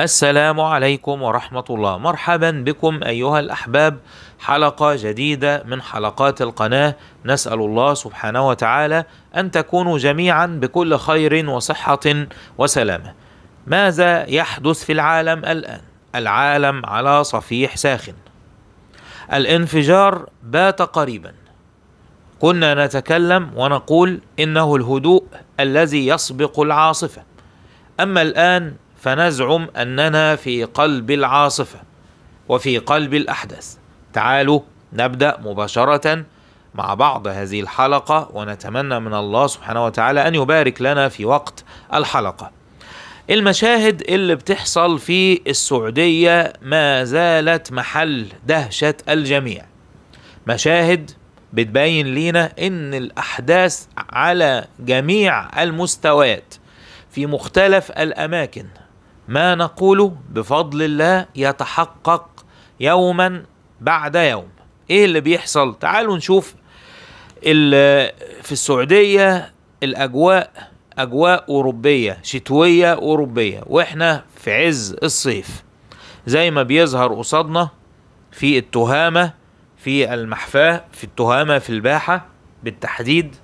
السلام عليكم ورحمة الله مرحبا بكم أيها الأحباب حلقة جديدة من حلقات القناة نسأل الله سبحانه وتعالى أن تكونوا جميعا بكل خير وصحة وسلامة ماذا يحدث في العالم الآن؟ العالم على صفيح ساخن الانفجار بات قريبا كنا نتكلم ونقول إنه الهدوء الذي يسبق العاصفة أما الآن فنزعم اننا في قلب العاصفه وفي قلب الاحداث تعالوا نبدا مباشره مع بعض هذه الحلقه ونتمنى من الله سبحانه وتعالى ان يبارك لنا في وقت الحلقه المشاهد اللي بتحصل في السعوديه ما زالت محل دهشه الجميع مشاهد بتبين لينا ان الاحداث على جميع المستويات في مختلف الاماكن ما نقوله بفضل الله يتحقق يوما بعد يوم ايه اللي بيحصل تعالوا نشوف في السعودية الاجواء اجواء اوروبية شتوية اوروبية واحنا في عز الصيف زي ما بيظهر قصادنا في التهامة في المحفاة في التهامة في الباحة بالتحديد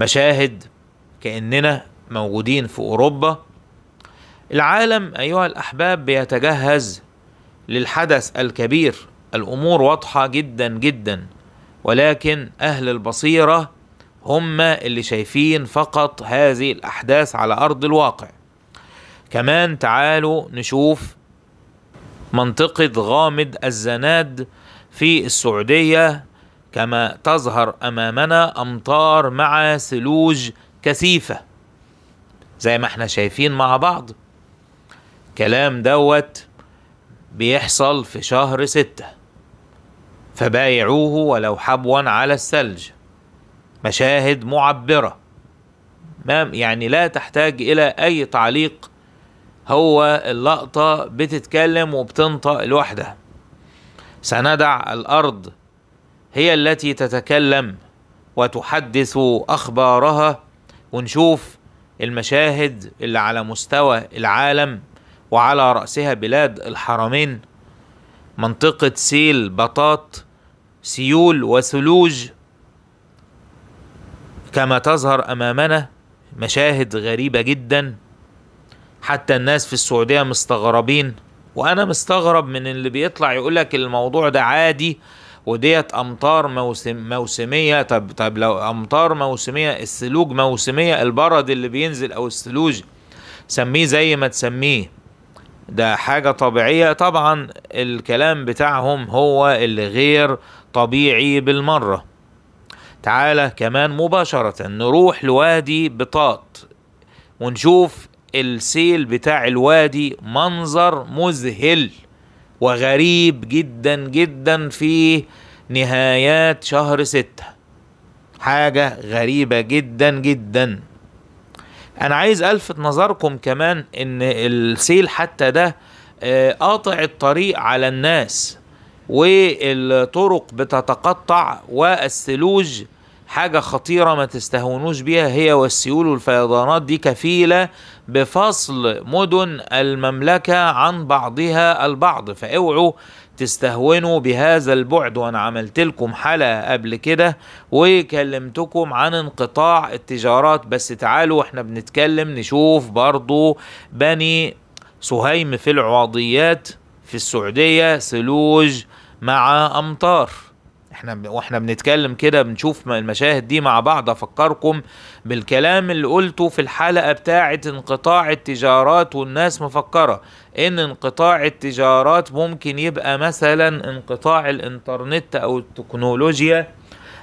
مشاهد كأننا موجودين في أوروبا العالم ايها الاحباب بيتجهز للحدث الكبير الامور واضحه جدا جدا ولكن اهل البصيره هم اللي شايفين فقط هذه الاحداث على ارض الواقع كمان تعالوا نشوف منطقه غامض الزناد في السعوديه كما تظهر امامنا امطار مع ثلوج كثيفه زي ما احنا شايفين مع بعض الكلام دوت بيحصل في شهر ستة فبايعوه ولو حبوا على الثلج مشاهد معبرة ما يعني لا تحتاج إلى أي تعليق هو اللقطة بتتكلم وبتنطق لوحدها سندع الأرض هي التي تتكلم وتحدث أخبارها ونشوف المشاهد اللي على مستوى العالم وعلى رأسها بلاد الحرمين منطقة سيل بطاط سيول وثلوج كما تظهر أمامنا مشاهد غريبة جدا حتى الناس في السعودية مستغربين وأنا مستغرب من اللي بيطلع يقولك الموضوع ده عادي وديت امطار موسم موسميه طب طب لو امطار موسميه الثلوج موسميه البرد اللي بينزل او الثلوج سميه زي ما تسميه ده حاجة طبيعية طبعا الكلام بتاعهم هو اللي غير طبيعي بالمرة تعالى كمان مباشرة نروح لوادي بطاط ونشوف السيل بتاع الوادي منظر مذهل وغريب جدا جدا في نهايات شهر ستة حاجة غريبة جدا جدا انا عايز الفت نظركم كمان ان السيل حتى ده آه، قاطع الطريق على الناس والطرق بتتقطع والثلوج حاجة خطيرة ما تستهونوش بيها هي والسيول والفيضانات دي كفيلة بفصل مدن المملكة عن بعضها البعض فاوعوا تستهونوا بهذا البعد وانا عملت لكم حلقه قبل كده وكلمتكم عن انقطاع التجارات بس تعالوا احنا بنتكلم نشوف برضو بني سهيم في العواضيات في السعوديه ثلوج مع امطار احنا واحنا بنتكلم كده بنشوف المشاهد دي مع بعض افكركم بالكلام اللي قلته في الحلقه بتاعه انقطاع التجارات والناس مفكره ان انقطاع التجارات ممكن يبقى مثلا انقطاع الانترنت او التكنولوجيا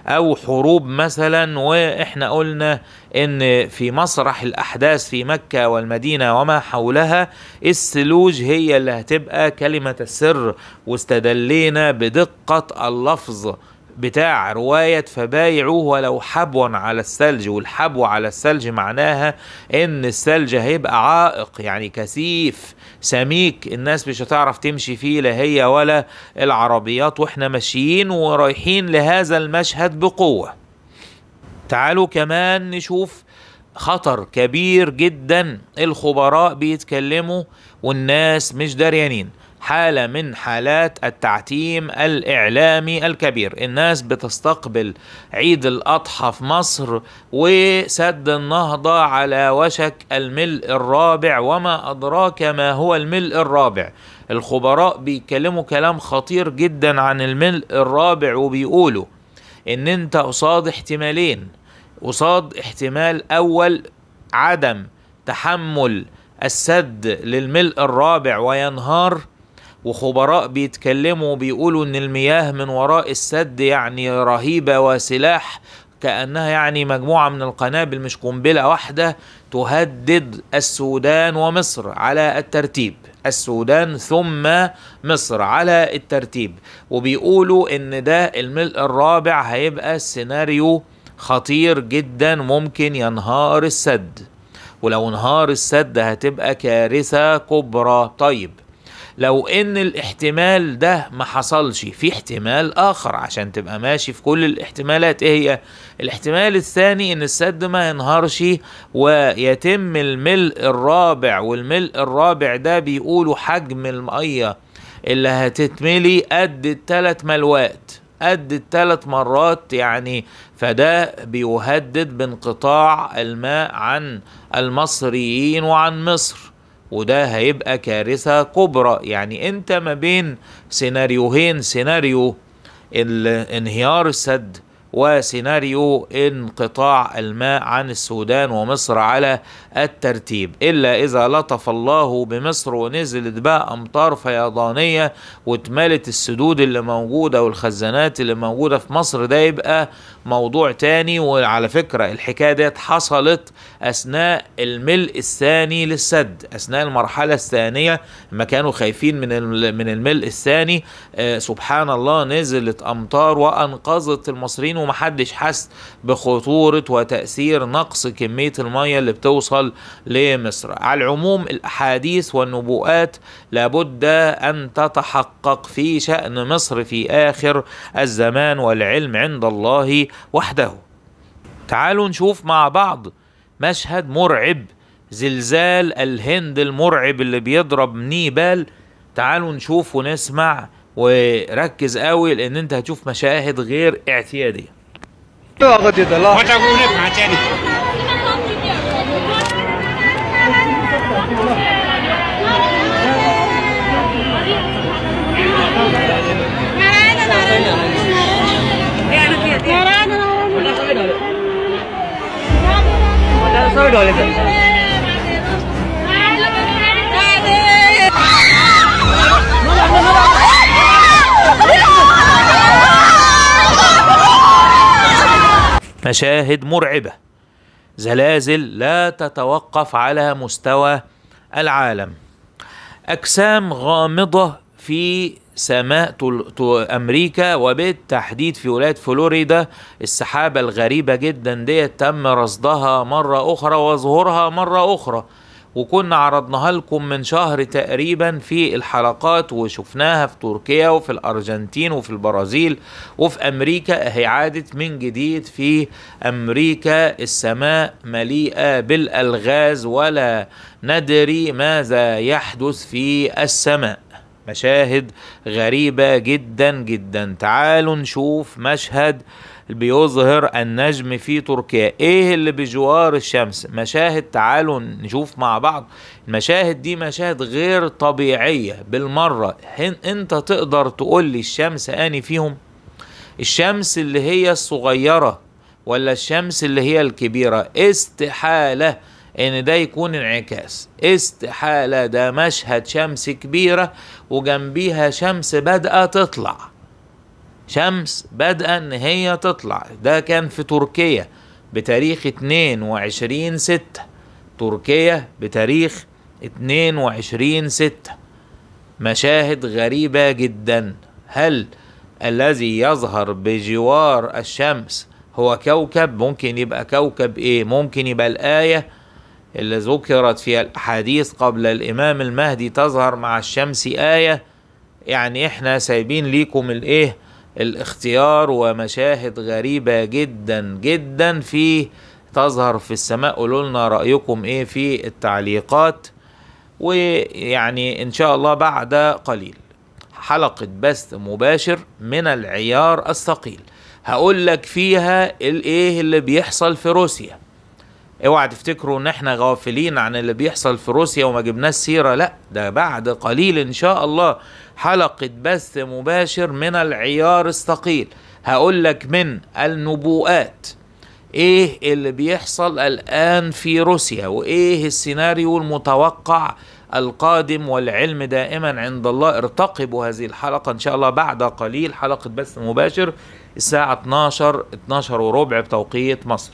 او حروب مثلا واحنا قلنا ان في مسرح الاحداث في مكه والمدينه وما حولها الثلوج هي اللي هتبقى كلمه السر واستدلينا بدقه اللفظ بتاع رواية فبايعوه ولو حبوا على الثلج والحبو على الثلج معناها ان الثلج هيبقى عائق يعني كثيف سميك الناس مش هتعرف تمشي فيه لا هي ولا العربيات واحنا ماشيين ورايحين لهذا المشهد بقوة تعالوا كمان نشوف خطر كبير جدا الخبراء بيتكلموا والناس مش داريانين حالة من حالات التعتيم الإعلامي الكبير الناس بتستقبل عيد الأضحى في مصر وسد النهضة على وشك الملء الرابع وما أدراك ما هو الملء الرابع الخبراء بيتكلموا كلام خطير جدا عن الملء الرابع وبيقولوا ان انت قصاد احتمالين قصاد احتمال اول عدم تحمل السد للملء الرابع وينهار وخبراء بيتكلموا بيقولوا ان المياه من وراء السد يعني رهيبه وسلاح كانها يعني مجموعه من القنابل مش قنبله واحده تهدد السودان ومصر على الترتيب السودان ثم مصر على الترتيب وبيقولوا ان ده الملء الرابع هيبقى سيناريو خطير جدا ممكن ينهار السد ولو انهار السد هتبقى كارثه كبرى طيب لو ان الاحتمال ده ما حصلش في احتمال اخر عشان تبقى ماشي في كل الاحتمالات ايه هي الاحتمال الثاني ان السد ما ينهارش ويتم الملء الرابع والملء الرابع ده بيقولوا حجم الميه اللي هتتملي قد الثلاث ملوات قد الثلاث مرات يعني فده بيهدد بانقطاع الماء عن المصريين وعن مصر وده هيبقى كارثة كبرى يعني انت ما بين سيناريوهين سيناريو الانهيار السد وسيناريو انقطاع الماء عن السودان ومصر على الترتيب إلا إذا لطف الله بمصر ونزلت بقى أمطار فيضانية واتملت السدود اللي موجودة والخزانات اللي موجودة في مصر ده يبقى موضوع تاني وعلى فكرة الحكاية ديت حصلت أثناء الملء الثاني للسد أثناء المرحلة الثانية ما كانوا خايفين من من الملء الثاني آه، سبحان الله نزلت أمطار وأنقذت المصريين ومحدش حس بخطورة وتأثير نقص كمية المية اللي بتوصل لمصر على العموم الأحاديث والنبوءات لابد أن تتحقق في شأن مصر في آخر الزمان والعلم عند الله وحده تعالوا نشوف مع بعض مشهد مرعب زلزال الهند المرعب اللي بيضرب نيبال تعالوا نشوف ونسمع وركز قوي لان انت هتشوف مشاهد غير اعتياديه Sorry, darling. مشاهد مرعبة زلازل لا تتوقف على مستوى العالم أجسام غامضة في سماء أمريكا وبالتحديد في ولاية فلوريدا السحابة الغريبة جدا ديت تم رصدها مرة أخرى وظهورها مرة أخرى وكنا عرضناها لكم من شهر تقريبا في الحلقات وشفناها في تركيا وفي الارجنتين وفي البرازيل وفي امريكا اهي عادت من جديد في امريكا السماء مليئه بالالغاز ولا ندري ماذا يحدث في السماء مشاهد غريبة جدا جدا تعالوا نشوف مشهد بيظهر النجم في تركيا ايه اللي بجوار الشمس مشاهد تعالوا نشوف مع بعض المشاهد دي مشاهد غير طبيعية بالمرة انت تقدر تقول لي الشمس اني فيهم الشمس اللي هي الصغيرة ولا الشمس اللي هي الكبيرة استحالة ان ده يكون انعكاس استحاله ده مشهد شمس كبيره وجنبيها شمس بادئه تطلع شمس بادئه ان هي تطلع ده كان في تركيا بتاريخ 22 6 تركيا بتاريخ 22 6 مشاهد غريبة جدا هل الذي يظهر بجوار الشمس هو كوكب ممكن يبقى كوكب ايه ممكن يبقى الآية اللي ذكرت فيها الأحاديث قبل الإمام المهدي تظهر مع الشمس آية يعني إحنا سايبين ليكم الإيه الاختيار ومشاهد غريبة جدا جدا في تظهر في السماء قولوا لنا رأيكم إيه في التعليقات ويعني إن شاء الله بعد قليل حلقة بث مباشر من العيار الثقيل هقول لك فيها الايه اللي بيحصل في روسيا اوعى تفتكروا ان احنا غافلين عن اللي بيحصل في روسيا وما جبناش سيره لا ده بعد قليل ان شاء الله حلقه بث مباشر من العيار الثقيل هقول لك من النبوءات ايه اللي بيحصل الان في روسيا وايه السيناريو المتوقع القادم والعلم دائما عند الله ارتقبوا هذه الحلقة ان شاء الله بعد قليل حلقة بث مباشر الساعة 12 12 وربع بتوقيت مصر